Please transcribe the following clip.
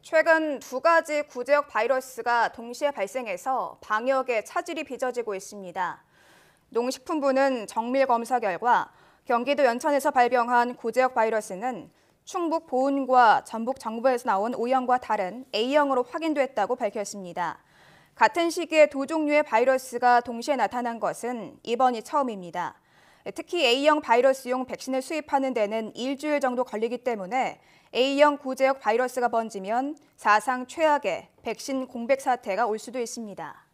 최근 두 가지 구제역 바이러스가 동시에 발생해서 방역에 차질이 빚어지고 있습니다. 농식품부는 정밀 검사 결과 경기도 연천에서 발병한 구제역 바이러스는 충북 보은과 전북 정부에서 나온 O형과 다른 A형으로 확인됐다고 밝혔습니다. 같은 시기에 두 종류의 바이러스가 동시에 나타난 것은 이번이 처음입니다. 예, 특히 A형 바이러스용 백신을 수입하는 데는 일주일 정도 걸리기 때문에 A형 구제역 바이러스가 번지면 사상 최악의 백신 공백 사태가 올 수도 있습니다.